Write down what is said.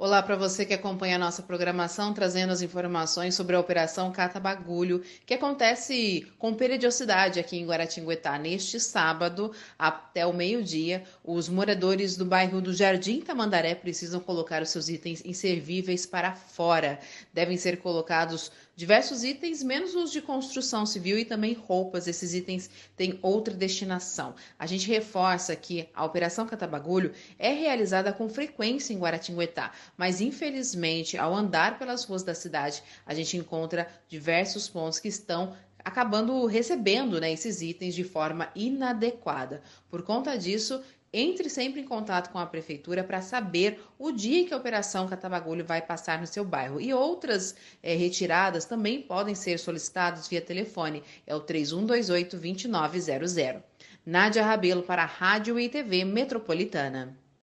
Olá para você que acompanha a nossa programação, trazendo as informações sobre a Operação Cata Bagulho, que acontece com periodicidade aqui em Guaratinguetá. Neste sábado, até o meio-dia, os moradores do bairro do Jardim Tamandaré precisam colocar os seus itens inservíveis para fora. Devem ser colocados diversos itens, menos os de construção civil e também roupas. Esses itens têm outra destinação. A gente reforça que a Operação Cata Bagulho é realizada com frequência em Guaratinguetá mas infelizmente, ao andar pelas ruas da cidade, a gente encontra diversos pontos que estão acabando recebendo né, esses itens de forma inadequada. Por conta disso, entre sempre em contato com a prefeitura para saber o dia que a operação Catabagulho vai passar no seu bairro. E outras é, retiradas também podem ser solicitadas via telefone. É o 3128 2900. Nádia Rabelo para a Rádio e TV Metropolitana.